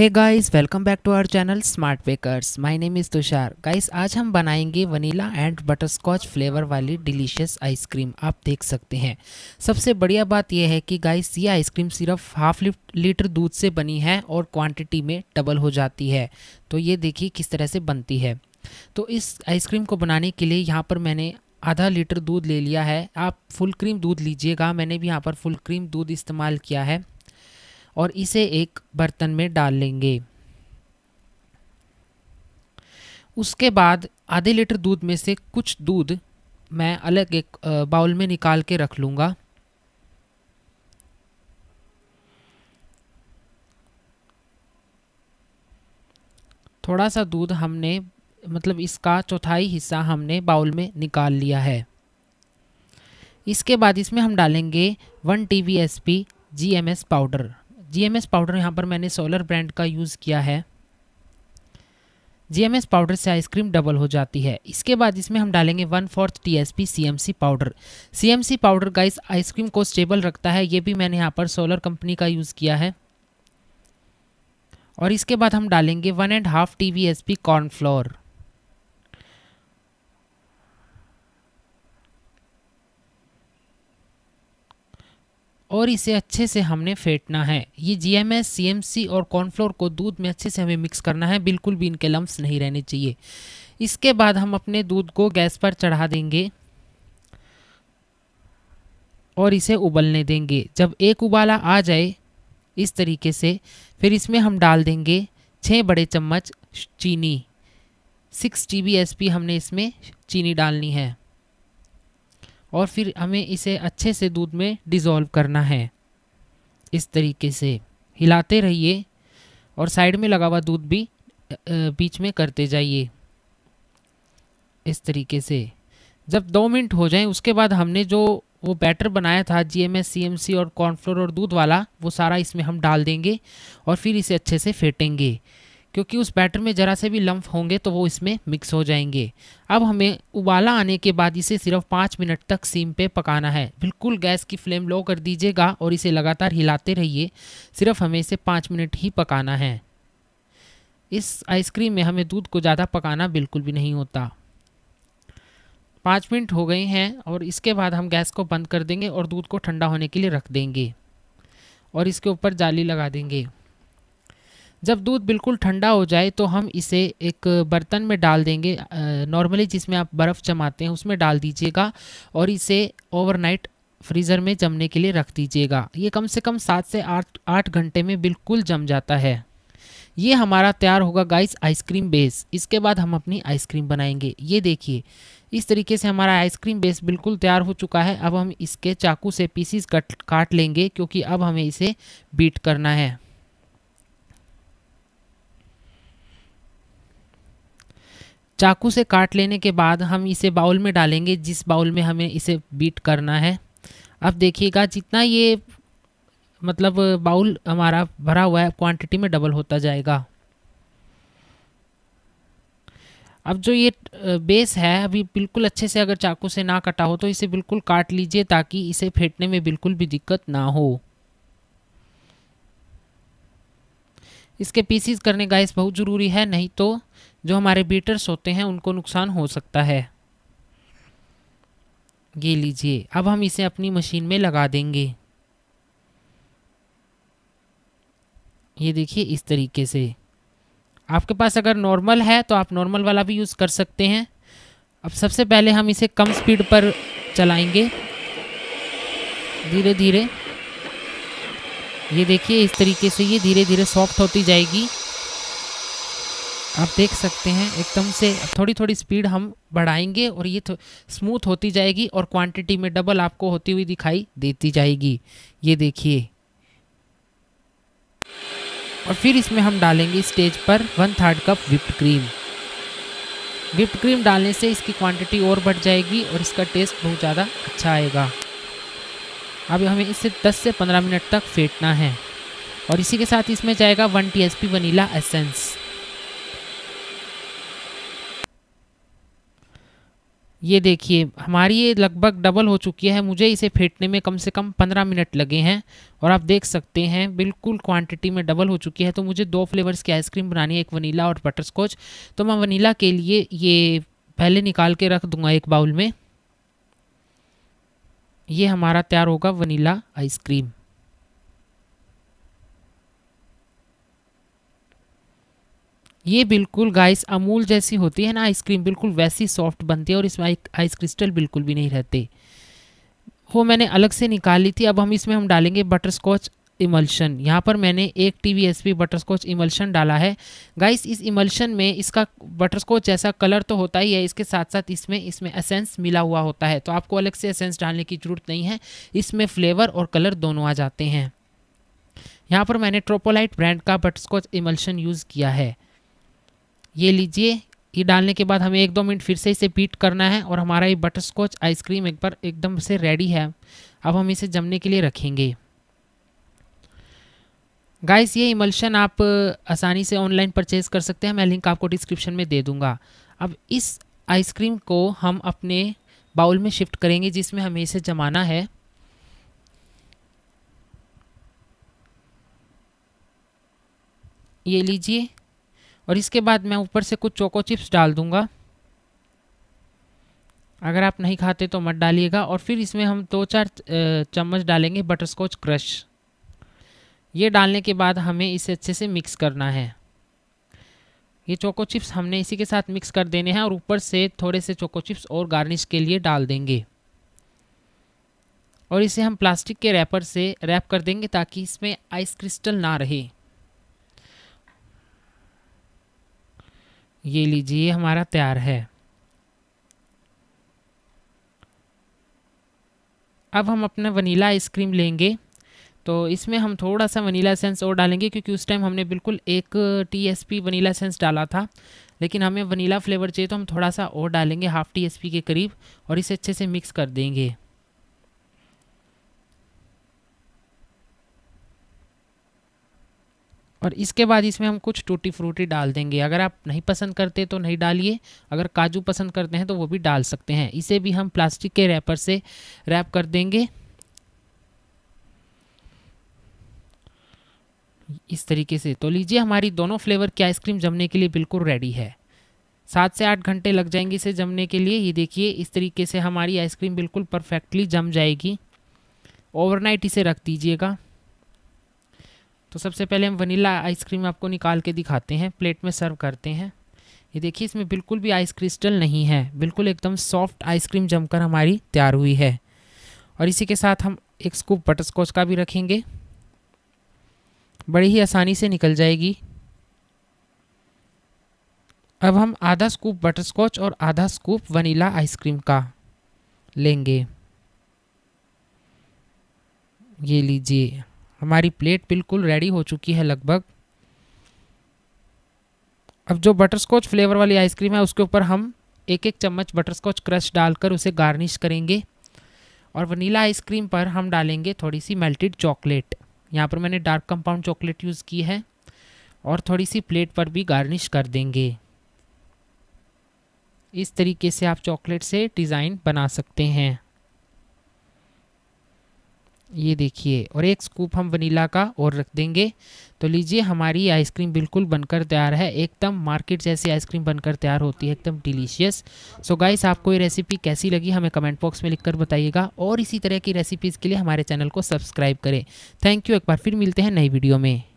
hey guys welcome back to our channel smart bakers my name is Tushar guys आज हम बनाएंगे vanilla and butterscotch flavour वाली delicious ice cream आप देख सकते हैं सबसे बढ़िया बात यह है कि गाइस ये आइसक्रीम सिर्फ हाफ लीटर दूध से बनी है और क्वांटिटी में डबल हो जाती है तो ये देखिए किस तरह से बनती है तो इस आइसक्रीम को बनाने के लिए यहाँ पर मैंने आधा लीटर दूध ले लिया है आप फुल क्रीम दूध लीजिएगा मैंने भी यहाँ पर फुल क्रीम दूध इस्तेमाल किया है और इसे एक बर्तन में डाल लेंगे उसके बाद आधे लीटर दूध में से कुछ दूध मैं अलग एक बाउल में निकाल के रख लूँगा थोड़ा सा दूध हमने मतलब इसका चौथाई हिस्सा हमने बाउल में निकाल लिया है इसके बाद इसमें हम डालेंगे one T V S P G M S powder GMS powder यहाँ पर मैंने सोलर ब्रांड का यूज़ किया है जीएमएस पाउडर से आइसक्रीम डबल हो जाती है इसके बाद इसमें हम डालेंगे one fourth T S P C M C powder C M C powder guys ice cream को स्टेबल रखता है ये भी मैंने यहाँ पर सोलर कंपनी का यूज़ किया है और इसके बाद हम डालेंगे one and half T V S P cornflour और इसे अच्छे से हमने फेंटना है ये G M S C M C और कॉर्नफ्लोर को दूध में अच्छे से हमें मिक्स करना है बिल्कुल भी इनके लम्ब नहीं रहने चाहिए इसके बाद हम अपने दूध को गैस पर चढ़ा देंगे और इसे उबलने देंगे जब एक उबाला आ जाए इस तरीके से फिर इसमें हम डाल देंगे छः बड़े चम्मच चीनी six T B S P हमने इसमें चीनी डालनी है और फिर हमें इसे अच्छे से दूध में डिज़ोल्व करना है इस तरीके से हिलाते रहिए और साइड में लगा हुआ दूध भी बीच में करते जाइए इस तरीके से जब दो मिनट हो जाएं उसके बाद हमने जो वो बैटर बनाया था G M S C M C और कॉर्नफ्लोर और दूध वाला वो सारा इसमें हम डाल देंगे और फिर इसे अच्छे से फेंटेंगे क्योंकि उस बैटर में ज़रा से भी लम्फ होंगे तो वो इसमें मिक्स हो जाएंगे अब हमें उबाला आने के बाद इसे सिर्फ पाँच मिनट तक सीम पे पकाना है बिल्कुल गैस की फ्लेम लो कर दीजिएगा और इसे लगातार हिलाते रहिए सिर्फ हमें इसे पाँच मिनट ही पकाना है इस आइसक्रीम में हमें दूध को ज़्यादा पकाना बिल्कुल भी नहीं होता पाँच मिनट हो गए हैं और इसके बाद हम गैस को बंद कर देंगे और दूध को ठंडा होने के लिए रख देंगे और इसके ऊपर जाली लगा देंगे जब दूध बिल्कुल ठंडा हो जाए तो हम इसे एक बर्तन में डाल देंगे नॉर्मली जिसमें आप बर्फ़ जमाते हैं उसमें डाल दीजिएगा और इसे ओवरनाइट फ्रीज़र में जमने के लिए रख दीजिएगा ये कम से कम सात से आठ आठ घंटे में बिल्कुल जम जाता है ये हमारा तैयार होगा गाइस आइसक्रीम बेस इसके बाद हम अपनी आइसक्रीम बनाएंगे ये देखिए इस तरीके से हमारा आइसक्रीम बेस बिल्कुल तैयार हो चुका है अब हम इसके चाकू से पीसीस कट काट लेंगे क्योंकि अब हमें इसे बीट करना है चाकू से काट लेने के बाद हम इसे बाउल में डालेंगे जिस बाउल में हमें इसे बीट करना है अब देखिएगा जितना ये मतलब बाउल हमारा भरा हुआ है क्वांटिटी में डबल होता जाएगा अब जो ये बेस है अभी बिल्कुल अच्छे से अगर चाकू से ना कटा हो तो इसे बिल्कुल काट लीजिए ताकि इसे फेंटने में बिल्कुल भी दिक्कत ना हो इसके पीसीज करने गाइस बहुत ज़रूरी है नहीं तो जो हमारे बीटर्स होते हैं उनको नुकसान हो सकता है ये लीजिए अब हम इसे अपनी मशीन में लगा देंगे ये देखिए इस तरीके से आपके पास अगर नॉर्मल है तो आप नॉर्मल वाला भी यूज़ कर सकते हैं अब सबसे पहले हम इसे कम स्पीड पर चलाएंगे धीरे धीरे ये देखिए इस तरीके से ये धीरे धीरे सॉफ्ट होती जाएगी आप देख सकते हैं एकदम से थोड़ी थोड़ी स्पीड हम बढ़ाएंगे और ये स्मूथ होती जाएगी और क्वांटिटी में डबल आपको होती हुई दिखाई देती जाएगी ये देखिए और फिर इसमें हम डालेंगे स्टेज पर one third cup whipped cream whipped cream डालने से इसकी क्वांटिटी और बढ़ जाएगी और इसका टेस्ट बहुत ज़्यादा अच्छा आएगा अब हमें इसे 10 से 15 मिनट तक फेंटना है और इसी के साथ इसमें जाएगा one T S vanilla essence ये देखिए हमारी ये लगभग डबल हो चुकी है मुझे इसे फेंटने में कम से कम पंद्रह मिनट लगे हैं और आप देख सकते हैं बिल्कुल क्वांटिटी में डबल हो चुकी है तो मुझे दो फ्लेवर्स की आइसक्रीम बनानी है एक वनीला और बटरस्कॉच तो मैं वनीला के लिए ये पहले निकाल के रख दूंगा एक बाउल में ये हमारा तैयार होगा वनीला आइसक्रीम ये बिल्कुल गाइस अमूल जैसी होती है ना आइसक्रीम बिल्कुल वैसी सॉफ्ट बनती है और इसमें आइस क्रिस्टल बिल्कुल भी नहीं रहते वो मैंने अलग से निकाली थी अब हम इसमें हम डालेंगे बटर स्कॉच इमल्शन यहाँ पर मैंने एक T V S P butterscotch emulsion डाला है गाइस इस इमल्शन में इसका बटरस्कॉच जैसा कलर तो होता ही है इसके साथ साथ इसमें इसमें एसेंस मिला हुआ होता है तो आपको अलग से एसेंस डालने की ज़रूरत नहीं है इसमें फ्लेवर और कलर दोनों आ जाते हैं यहाँ पर मैंने ट्रोपोलाइट ब्रांड का बटरस्कॉच इमल्शन यूज़ किया है ये लीजिए ये डालने के बाद हमें एक दो मिनट फिर से इसे बीट करना है और हमारा ये बटरस्कॉच आइसक्रीम एक बार एकदम से रेडी है अब हम इसे जमने के लिए रखेंगे गाइस ये इमल्शन आप uh, आसानी से ऑनलाइन परचेज कर सकते हैं मैं लिंक आपको डिस्क्रिप्शन में दे दूंगा अब इस आइसक्रीम को हम अपने बाउल में शिफ्ट करेंगे जिसमें हमें इसे जमाना है ये लीजिए और इसके बाद मैं ऊपर से कुछ चोको चिप्स डाल दूंगा अगर आप नहीं खाते तो मत डालिएगा और फिर इसमें हम दो चार uh, चम्मच डालेंगे बटरस्कॉच क्रश ये डालने के बाद हमें इसे अच्छे से मिक्स करना है ये चोको चिप्स हमने इसी के साथ मिक्स कर देने हैं और ऊपर से थोड़े से चोको चिप्स और गार्निश के लिए डाल देंगे और इसे हम प्लास्टिक के रैपर से रैप कर देंगे ताकि इसमें आइस क्रिस्टल ना रहे ये लीजिए हमारा तैयार है अब हम अपना वनीला आइसक्रीम लेंगे तो इसमें हम थोड़ा सा वनीला सेंस और डालेंगे क्योंकि उस टाइम हमने बिल्कुल एक T S P vanilla sense डाला था लेकिन हमें वनीला फ्लेवर चाहिए तो हम थोड़ा सा और डालेंगे हाफ़ टी एस पी के करीब और इसे अच्छे से मिक्स कर देंगे और इसके बाद इसमें हम कुछ टूटी फ्रूटी डाल देंगे अगर आप नहीं पसंद करते तो नहीं डालिए अगर काजू पसंद करते हैं तो वो भी डाल सकते हैं इसे भी हम प्लास्टिक के रैपर से रैप कर देंगे इस तरीके से तो लीजिए हमारी दोनों फ्लेवर की आइसक्रीम जमने के लिए बिल्कुल रेडी है सात से आठ घंटे लग जाएंगे इसे जमने के लिए ये देखिए इस तरीके से हमारी आइसक्रीम बिल्कुल परफेक्टली जम जाएगी ओवरनाइट इसे रख दीजिएगा तो सबसे पहले हम वनीला आइसक्रीम आपको निकाल के दिखाते हैं प्लेट में सर्व करते हैं ये देखिए इसमें बिल्कुल भी आइस क्रिस्टल नहीं है बिल्कुल एकदम सॉफ्ट आइसक्रीम जमकर हमारी तैयार हुई है और इसी के साथ हम एक स्कूप बटरस्कॉच का भी रखेंगे बड़ी ही आसानी से निकल जाएगी अब हम आधा स्कूप बटरस्कॉच और आधा स्कूप वनीला आइसक्रीम का लेंगे ये लीजिए हमारी प्लेट बिल्कुल रेडी हो चुकी है लगभग अब जो बटरस्कॉच फ्लेवर वाली आइसक्रीम है उसके ऊपर हम एक एक चम्मच बटरस्कॉच क्रश डालकर उसे गार्निश करेंगे और वनीला आइसक्रीम पर हम डालेंगे थोड़ी सी मेल्टेड चॉकलेट यहाँ पर मैंने डार्क कंपाउंड चॉकलेट यूज़ की है और थोड़ी सी प्लेट पर भी गार्निश कर देंगे इस तरीके से आप चॉकलेट से डिज़ाइन बना सकते हैं ये देखिए और एक स्कूप हम वनीला का और रख देंगे तो लीजिए हमारी आइसक्रीम बिल्कुल बनकर तैयार है एकदम मार्केट जैसी आइसक्रीम बनकर तैयार होती है एकदम डिलीशियस सो गाइस आपको ये रेसिपी कैसी लगी हमें कमेंट बॉक्स में लिखकर बताइएगा और इसी तरह की रेसिपीज़ के लिए हमारे चैनल को सब्सक्राइब करें थैंक यू एक बार फिर मिलते हैं नई वीडियो में